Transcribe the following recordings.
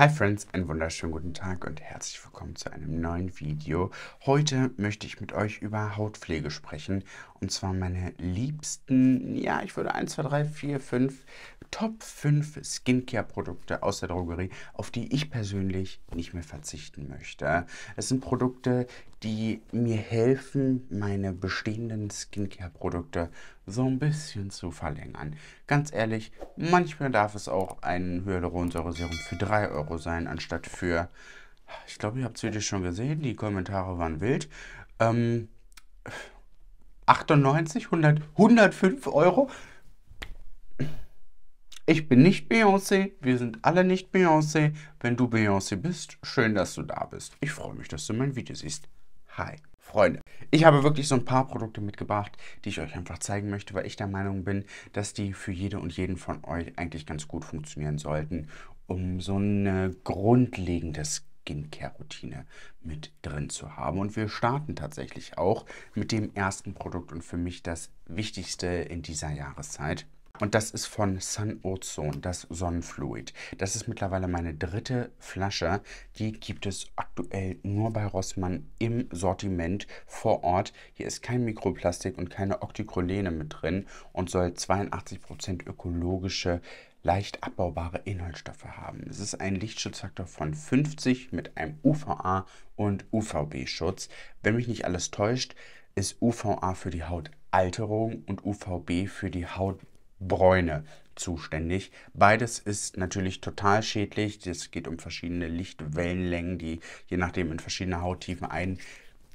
Hi Friends, einen wunderschönen guten Tag und herzlich willkommen zu einem neuen Video. Heute möchte ich mit euch über Hautpflege sprechen und zwar meine liebsten, ja ich würde 1, 2, 3, 4, 5 Top 5 Skincare-Produkte aus der Drogerie, auf die ich persönlich nicht mehr verzichten möchte. Es sind Produkte, die mir helfen, meine bestehenden Skincare-Produkte so ein bisschen zu verlängern. Ganz ehrlich, manchmal darf es auch ein Hyaluronsäure-Serum für 3 Euro sein, anstatt für... Ich glaube, ihr habt es wieder schon gesehen, die Kommentare waren wild. Ähm, 98, 100, 105 Euro ich bin nicht Beyoncé, wir sind alle nicht Beyoncé. Wenn du Beyoncé bist, schön, dass du da bist. Ich freue mich, dass du mein Video siehst. Hi. Freunde, ich habe wirklich so ein paar Produkte mitgebracht, die ich euch einfach zeigen möchte, weil ich der Meinung bin, dass die für jede und jeden von euch eigentlich ganz gut funktionieren sollten, um so eine grundlegende Skincare-Routine mit drin zu haben. Und wir starten tatsächlich auch mit dem ersten Produkt und für mich das wichtigste in dieser Jahreszeit. Und das ist von Sun Ozone, das Sonnenfluid. Das ist mittlerweile meine dritte Flasche. Die gibt es aktuell nur bei Rossmann im Sortiment vor Ort. Hier ist kein Mikroplastik und keine Octycrolene mit drin und soll 82% ökologische leicht abbaubare Inhaltsstoffe haben. Es ist ein Lichtschutzfaktor von 50 mit einem UVA und UVB-Schutz. Wenn mich nicht alles täuscht, ist UVA für die Hautalterung und UVB für die Haut Bräune zuständig. Beides ist natürlich total schädlich. Es geht um verschiedene Lichtwellenlängen, die je nachdem in verschiedene Hauttiefen ein,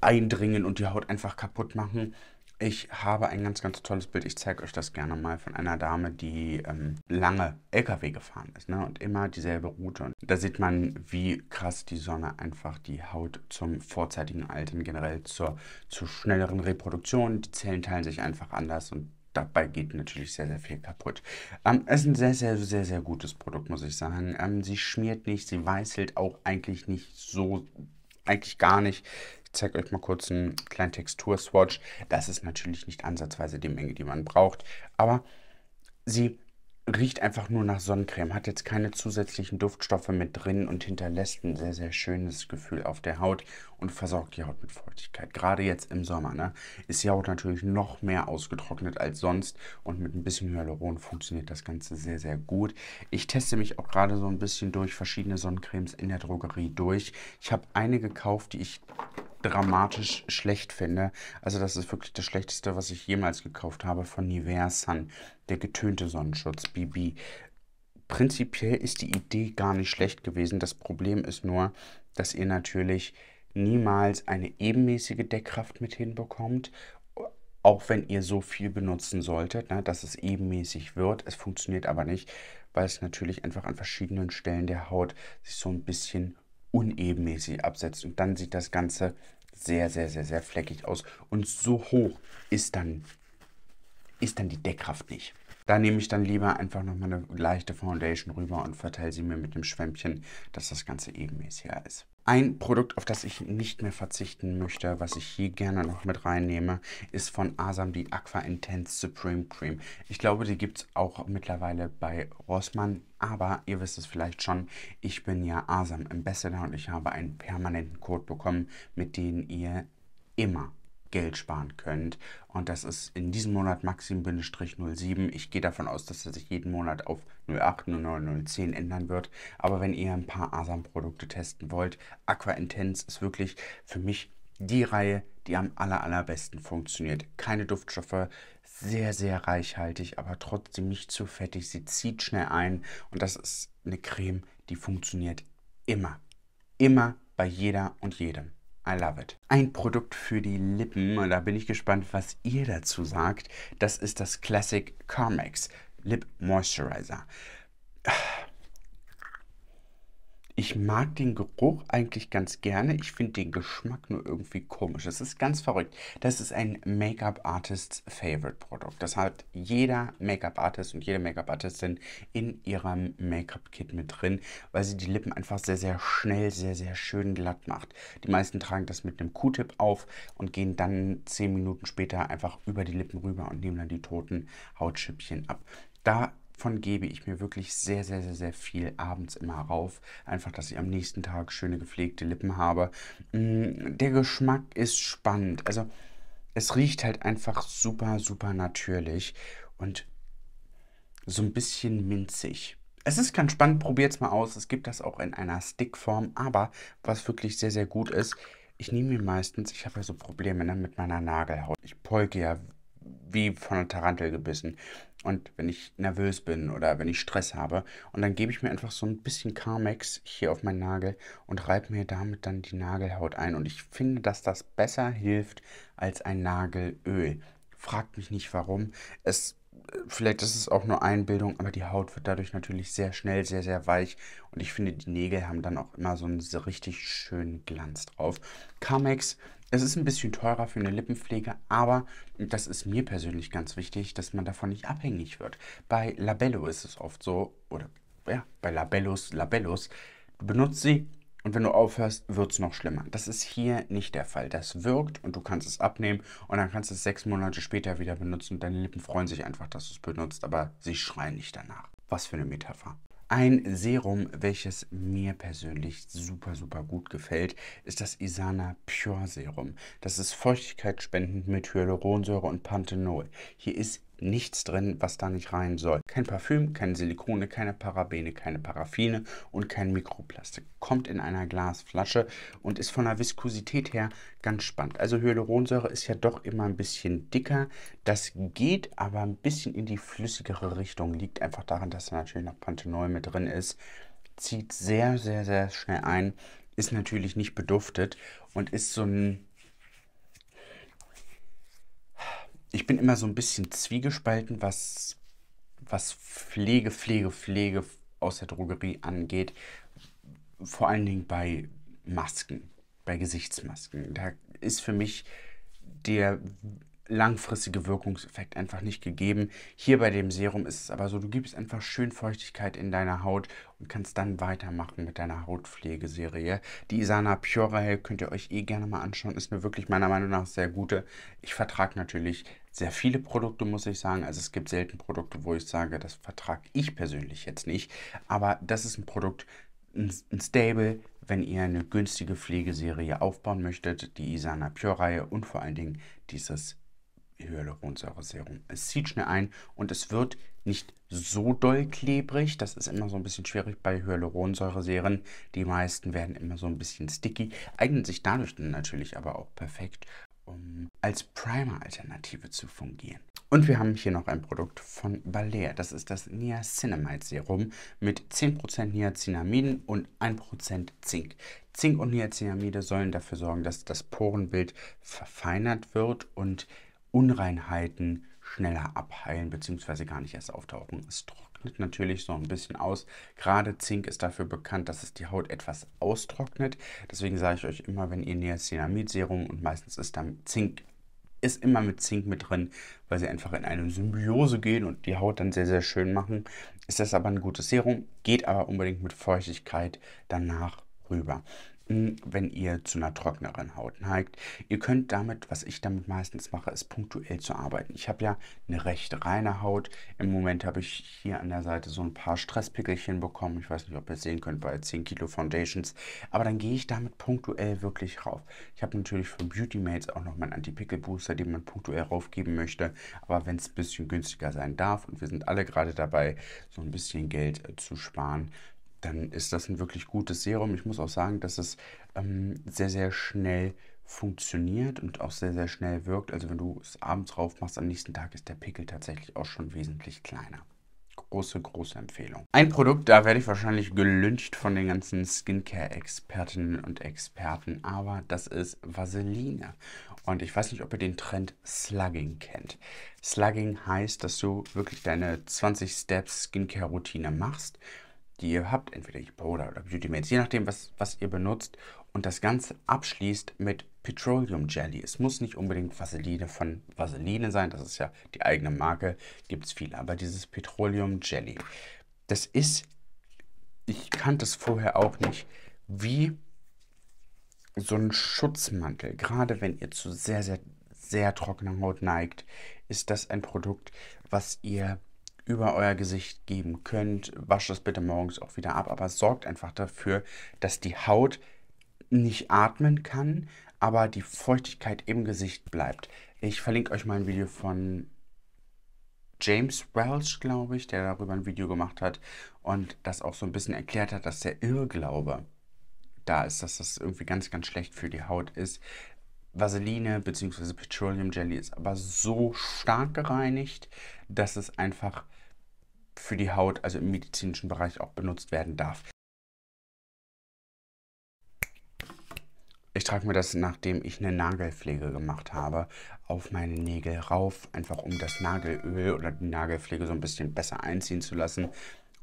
eindringen und die Haut einfach kaputt machen. Ich habe ein ganz, ganz tolles Bild. Ich zeige euch das gerne mal von einer Dame, die ähm, lange LKW gefahren ist ne? und immer dieselbe Route. Und da sieht man, wie krass die Sonne einfach die Haut zum vorzeitigen Altern, generell zur, zur schnelleren Reproduktion. Die Zellen teilen sich einfach anders und dabei geht natürlich sehr, sehr viel kaputt. Ähm, es ist ein sehr, sehr, sehr, sehr gutes Produkt, muss ich sagen. Ähm, sie schmiert nicht, sie weißelt auch eigentlich nicht so, eigentlich gar nicht. Ich zeige euch mal kurz einen kleinen Textur-Swatch. Das ist natürlich nicht ansatzweise die Menge, die man braucht, aber sie Riecht einfach nur nach Sonnencreme, hat jetzt keine zusätzlichen Duftstoffe mit drin und hinterlässt ein sehr, sehr schönes Gefühl auf der Haut und versorgt die Haut mit Feuchtigkeit. Gerade jetzt im Sommer ne, ist die Haut natürlich noch mehr ausgetrocknet als sonst und mit ein bisschen Hyaluron funktioniert das Ganze sehr, sehr gut. Ich teste mich auch gerade so ein bisschen durch verschiedene Sonnencremes in der Drogerie durch. Ich habe eine gekauft, die ich dramatisch schlecht finde. Also das ist wirklich das Schlechteste, was ich jemals gekauft habe von Nivea Sun. Der getönte Sonnenschutz, BB. Prinzipiell ist die Idee gar nicht schlecht gewesen. Das Problem ist nur, dass ihr natürlich niemals eine ebenmäßige Deckkraft mit hinbekommt auch wenn ihr so viel benutzen solltet, ne, dass es ebenmäßig wird. Es funktioniert aber nicht, weil es natürlich einfach an verschiedenen Stellen der Haut sich so ein bisschen unebenmäßig absetzt. Und dann sieht das Ganze sehr, sehr, sehr, sehr fleckig aus. Und so hoch ist dann, ist dann die Deckkraft nicht. Da nehme ich dann lieber einfach nochmal eine leichte Foundation rüber und verteile sie mir mit dem Schwämmchen, dass das Ganze ebenmäßiger ist. Ein Produkt, auf das ich nicht mehr verzichten möchte, was ich hier gerne noch mit reinnehme, ist von Asam die Aqua Intense Supreme Cream. Ich glaube, die gibt es auch mittlerweile bei Rossmann, aber ihr wisst es vielleicht schon, ich bin ja Asam Ambassador und ich habe einen permanenten Code bekommen, mit dem ihr immer Geld sparen könnt. Und das ist in diesem Monat Maxim-07. Ich gehe davon aus, dass er sich jeden Monat auf 08, 09, 010 ändern wird. Aber wenn ihr ein paar Asam-Produkte testen wollt, Aqua Intense ist wirklich für mich die Reihe, die am aller, allerbesten funktioniert. Keine Duftstoffe, sehr, sehr reichhaltig, aber trotzdem nicht zu fettig. Sie zieht schnell ein und das ist eine Creme, die funktioniert immer. Immer bei jeder und jedem. I love it. Ein Produkt für die Lippen, und da bin ich gespannt, was ihr dazu sagt. Das ist das Classic Carmex Lip Moisturizer ich mag den Geruch eigentlich ganz gerne. Ich finde den Geschmack nur irgendwie komisch. Es ist ganz verrückt. Das ist ein Make-up-Artists Favorite-Produkt. Das hat jeder Make-up-Artist und jede Make-up-Artistin in ihrem Make-up-Kit mit drin, weil sie die Lippen einfach sehr, sehr schnell, sehr, sehr schön glatt macht. Die meisten tragen das mit einem Q-Tip auf und gehen dann zehn Minuten später einfach über die Lippen rüber und nehmen dann die toten Hautschüppchen ab. Da von gebe ich mir wirklich sehr, sehr, sehr, sehr viel abends immer rauf. Einfach, dass ich am nächsten Tag schöne gepflegte Lippen habe. Mm, der Geschmack ist spannend. Also es riecht halt einfach super, super natürlich und so ein bisschen minzig. Es ist ganz spannend, probiert es mal aus. Es gibt das auch in einer Stickform, aber was wirklich sehr, sehr gut ist, ich nehme mir meistens, ich habe ja so Probleme ne, mit meiner Nagelhaut. Ich polke ja wie von einer Tarantel gebissen. Und wenn ich nervös bin oder wenn ich Stress habe, und dann gebe ich mir einfach so ein bisschen Carmex hier auf meinen Nagel und reibe mir damit dann die Nagelhaut ein. Und ich finde, dass das besser hilft als ein Nagelöl. Fragt mich nicht warum. Es vielleicht ist es auch nur Einbildung, aber die Haut wird dadurch natürlich sehr schnell, sehr, sehr weich. Und ich finde, die Nägel haben dann auch immer so einen richtig schönen Glanz drauf. Carmex es ist ein bisschen teurer für eine Lippenpflege, aber das ist mir persönlich ganz wichtig, dass man davon nicht abhängig wird. Bei Labello ist es oft so, oder ja, bei Labellos, Labellos, du benutzt sie und wenn du aufhörst, wird es noch schlimmer. Das ist hier nicht der Fall. Das wirkt und du kannst es abnehmen und dann kannst du es sechs Monate später wieder benutzen und deine Lippen freuen sich einfach, dass du es benutzt, aber sie schreien nicht danach. Was für eine Metapher. Ein Serum, welches mir persönlich super, super gut gefällt, ist das Isana Pure Serum. Das ist feuchtigkeitsspendend mit Hyaluronsäure und Panthenol. Hier ist nichts drin, was da nicht rein soll. Kein Parfüm, keine Silikone, keine Parabene, keine Paraffine und kein Mikroplastik. Kommt in einer Glasflasche und ist von der Viskosität her ganz spannend. Also Hyaluronsäure ist ja doch immer ein bisschen dicker. Das geht aber ein bisschen in die flüssigere Richtung. Liegt einfach daran, dass da natürlich noch Panthenol mit drin ist. Zieht sehr, sehr, sehr schnell ein. Ist natürlich nicht beduftet und ist so ein ich bin immer so ein bisschen zwiegespalten, was, was Pflege, Pflege, Pflege aus der Drogerie angeht. Vor allen Dingen bei Masken, bei Gesichtsmasken. Da ist für mich der langfristige Wirkungseffekt einfach nicht gegeben. Hier bei dem Serum ist es aber so, du gibst einfach schön Feuchtigkeit in deiner Haut und kannst dann weitermachen mit deiner Hautpflegeserie. Die Isana Pure Hell könnt ihr euch eh gerne mal anschauen, ist eine wirklich meiner Meinung nach sehr gute. Ich vertrage natürlich sehr viele Produkte, muss ich sagen. Also es gibt selten Produkte, wo ich sage, das vertrage ich persönlich jetzt nicht. Aber das ist ein Produkt, ein Stable, wenn ihr eine günstige Pflegeserie aufbauen möchtet, die Isana Pure Reihe und vor allen Dingen dieses Hyaluronsäure Serum. Es zieht schnell ein und es wird nicht so doll klebrig. Das ist immer so ein bisschen schwierig bei Hyaluronsäureseren. Die meisten werden immer so ein bisschen sticky, eignen sich dadurch dann natürlich aber auch perfekt, um als Primer-Alternative zu fungieren. Und wir haben hier noch ein Produkt von Balea. Das ist das Niacinamide Serum mit 10% Niacinamiden und 1% Zink. Zink und Niacinamide sollen dafür sorgen, dass das Porenbild verfeinert wird und Unreinheiten schneller abheilen bzw. gar nicht erst auftauchen. Es trocknet natürlich so ein bisschen aus. Gerade Zink ist dafür bekannt, dass es die Haut etwas austrocknet. Deswegen sage ich euch immer, wenn ihr Niacinamid-Serum und meistens ist dann Zink ist immer mit Zink mit drin, weil sie einfach in eine Symbiose gehen und die Haut dann sehr, sehr schön machen. Ist das aber ein gutes Serum, geht aber unbedingt mit Feuchtigkeit danach rüber wenn ihr zu einer trockneren Haut neigt. Ihr könnt damit, was ich damit meistens mache, ist punktuell zu arbeiten. Ich habe ja eine recht reine Haut. Im Moment habe ich hier an der Seite so ein paar Stresspickelchen bekommen. Ich weiß nicht, ob ihr es sehen könnt bei 10 Kilo Foundations. Aber dann gehe ich damit punktuell wirklich rauf. Ich habe natürlich von Beauty Mates auch noch meinen Anti-Pickel-Booster, den man punktuell raufgeben möchte. Aber wenn es ein bisschen günstiger sein darf und wir sind alle gerade dabei, so ein bisschen Geld äh, zu sparen, dann ist das ein wirklich gutes Serum. Ich muss auch sagen, dass es ähm, sehr, sehr schnell funktioniert und auch sehr, sehr schnell wirkt. Also wenn du es abends drauf machst, am nächsten Tag ist der Pickel tatsächlich auch schon wesentlich kleiner. Große, große Empfehlung. Ein Produkt, da werde ich wahrscheinlich gelünscht von den ganzen Skincare-Expertinnen und Experten, aber das ist Vaseline. Und ich weiß nicht, ob ihr den Trend Slugging kennt. Slugging heißt, dass du wirklich deine 20 Steps Skincare-Routine machst die ihr habt, entweder Polar oder Beauty Mates, je nachdem, was, was ihr benutzt. Und das Ganze abschließt mit Petroleum Jelly. Es muss nicht unbedingt Vaseline von Vaseline sein, das ist ja die eigene Marke, gibt es viele, aber dieses Petroleum Jelly, das ist, ich kannte es vorher auch nicht, wie so ein Schutzmantel. Gerade wenn ihr zu sehr, sehr, sehr trockener Haut neigt, ist das ein Produkt, was ihr über euer Gesicht geben könnt. Wascht das bitte morgens auch wieder ab, aber sorgt einfach dafür, dass die Haut nicht atmen kann, aber die Feuchtigkeit im Gesicht bleibt. Ich verlinke euch mal ein Video von James Welch, glaube ich, der darüber ein Video gemacht hat und das auch so ein bisschen erklärt hat, dass der Irrglaube da ist, dass das irgendwie ganz, ganz schlecht für die Haut ist. Vaseline bzw. Petroleum Jelly ist aber so stark gereinigt, dass es einfach für die Haut, also im medizinischen Bereich auch benutzt werden darf. Ich trage mir das, nachdem ich eine Nagelpflege gemacht habe, auf meine Nägel rauf, einfach um das Nagelöl oder die Nagelpflege so ein bisschen besser einziehen zu lassen.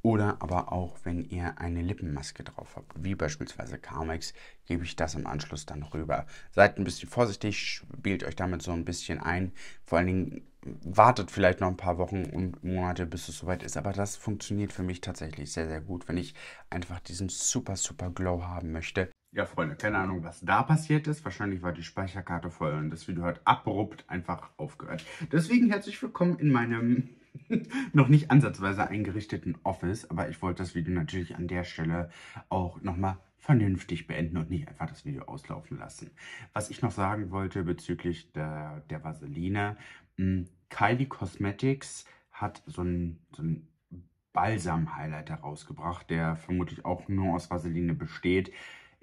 Oder aber auch, wenn ihr eine Lippenmaske drauf habt, wie beispielsweise Carmex, gebe ich das im Anschluss dann rüber. Seid ein bisschen vorsichtig, spielt euch damit so ein bisschen ein. Vor allen Dingen wartet vielleicht noch ein paar Wochen und Monate, bis es soweit ist. Aber das funktioniert für mich tatsächlich sehr, sehr gut, wenn ich einfach diesen super, super Glow haben möchte. Ja, Freunde, keine Ahnung, was da passiert ist. Wahrscheinlich war die Speicherkarte voll und das Video hat abrupt einfach aufgehört. Deswegen herzlich willkommen in meinem noch nicht ansatzweise eingerichteten Office, aber ich wollte das Video natürlich an der Stelle auch nochmal vernünftig beenden und nicht einfach das Video auslaufen lassen. Was ich noch sagen wollte bezüglich der, der Vaseline, hm, Kylie Cosmetics hat so ein, so ein Balsam-Highlighter rausgebracht, der vermutlich auch nur aus Vaseline besteht.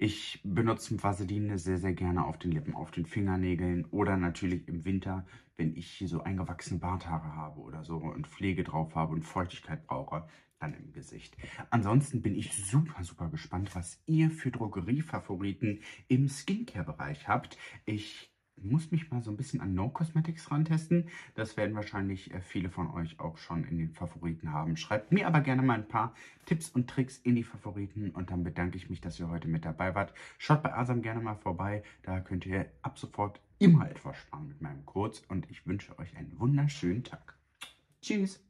Ich benutze Vaseline sehr, sehr gerne auf den Lippen, auf den Fingernägeln oder natürlich im Winter, wenn ich hier so eingewachsene Barthaare habe oder so und Pflege drauf habe und Feuchtigkeit brauche, dann im Gesicht. Ansonsten bin ich super, super gespannt, was ihr für Drogeriefavoriten im Skincare-Bereich habt. Ich muss mich mal so ein bisschen an No Cosmetics rantesten. Das werden wahrscheinlich äh, viele von euch auch schon in den Favoriten haben. Schreibt mir aber gerne mal ein paar Tipps und Tricks in die Favoriten und dann bedanke ich mich, dass ihr heute mit dabei wart. Schaut bei Asam gerne mal vorbei, da könnt ihr ab sofort immer etwas sparen mit meinem Kurz. und ich wünsche euch einen wunderschönen Tag. Tschüss!